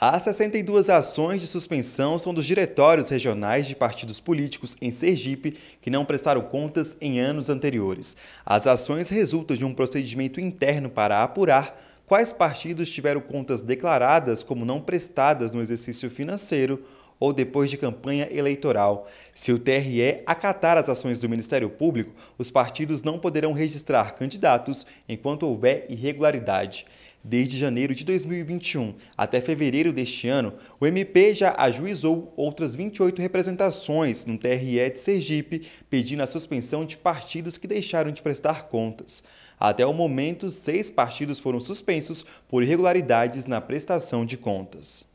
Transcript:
As 62 ações de suspensão são dos diretórios regionais de partidos políticos em Sergipe que não prestaram contas em anos anteriores. As ações resultam de um procedimento interno para apurar quais partidos tiveram contas declaradas como não prestadas no exercício financeiro ou depois de campanha eleitoral. Se o TRE acatar as ações do Ministério Público, os partidos não poderão registrar candidatos enquanto houver irregularidade. Desde janeiro de 2021 até fevereiro deste ano, o MP já ajuizou outras 28 representações no TRE de Sergipe, pedindo a suspensão de partidos que deixaram de prestar contas. Até o momento, seis partidos foram suspensos por irregularidades na prestação de contas.